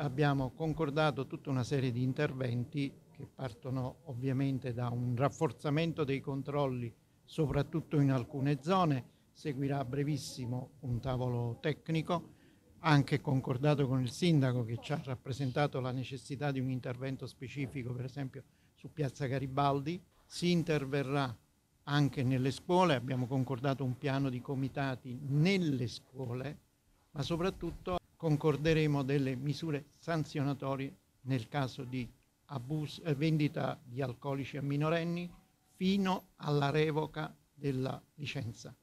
abbiamo concordato tutta una serie di interventi che partono ovviamente da un rafforzamento dei controlli, soprattutto in alcune zone. Seguirà a brevissimo un tavolo tecnico, anche concordato con il sindaco che ci ha rappresentato la necessità di un intervento specifico, per esempio su Piazza Garibaldi. Si interverrà anche nelle scuole, abbiamo concordato un piano di comitati nelle scuole, ma soprattutto concorderemo delle misure sanzionatorie nel caso di abuso, eh, vendita di alcolici a minorenni fino alla revoca della licenza.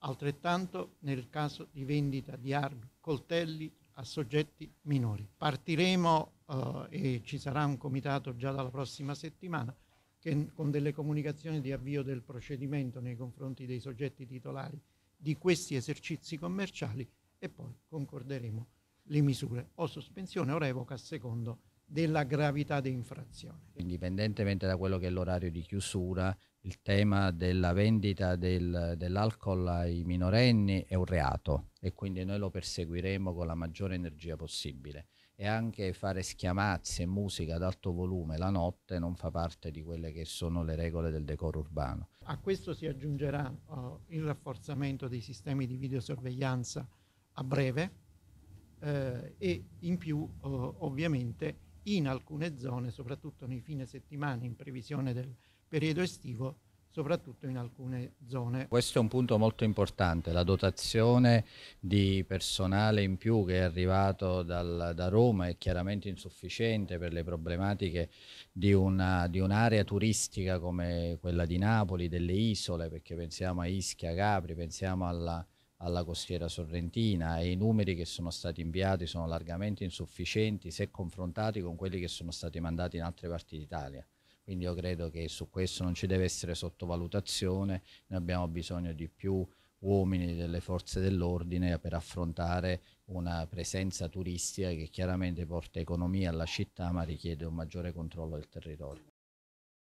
Altrettanto nel caso di vendita di armi, coltelli a soggetti minori. Partiremo eh, e ci sarà un comitato già dalla prossima settimana che, con delle comunicazioni di avvio del procedimento nei confronti dei soggetti titolari di questi esercizi commerciali e poi concorderemo le misure o sospensione o revoca a secondo della gravità di infrazione. Indipendentemente da quello che è l'orario di chiusura, il tema della vendita del, dell'alcol ai minorenni è un reato e quindi noi lo perseguiremo con la maggiore energia possibile. E anche fare schiamazzi e musica ad alto volume la notte non fa parte di quelle che sono le regole del decoro urbano. A questo si aggiungerà uh, il rafforzamento dei sistemi di videosorveglianza a breve eh, e in più eh, ovviamente in alcune zone, soprattutto nei fine settimana in previsione del periodo estivo, soprattutto in alcune zone. Questo è un punto molto importante, la dotazione di personale in più che è arrivato dal, da Roma è chiaramente insufficiente per le problematiche di, una, di un'area turistica come quella di Napoli, delle isole, perché pensiamo a Ischia, Capri, pensiamo alla, alla costiera sorrentina e i numeri che sono stati inviati sono largamente insufficienti se confrontati con quelli che sono stati mandati in altre parti d'Italia. Quindi io credo che su questo non ci deve essere sottovalutazione, noi abbiamo bisogno di più uomini delle forze dell'ordine per affrontare una presenza turistica che chiaramente porta economia alla città ma richiede un maggiore controllo del territorio.